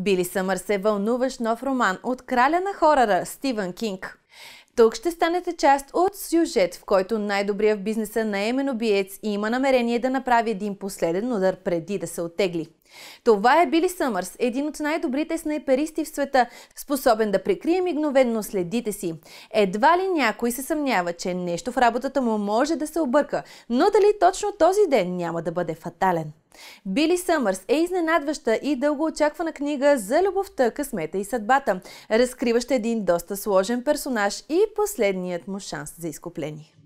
Били Съмър се вълнуваш нов роман от краля на хорора Стивън Кинг. Тук ще станете част от сюжет, в който най-добрият в бизнеса наемен обиец има намерение да направи един последен удар преди да се отегли. Това е Били Съмърс, един от най-добрите снайперисти в света, способен да прикрие мигновенно следите си. Едва ли някой се съмнява, че нещо в работата му може да се обърка, но дали точно този ден няма да бъде фатален. Били Съмърс е изненадваща и дълго очаквана книга за любовта, късмета и съдбата, разкриваща един доста сложен персонаж и последният му шанс за изкупление.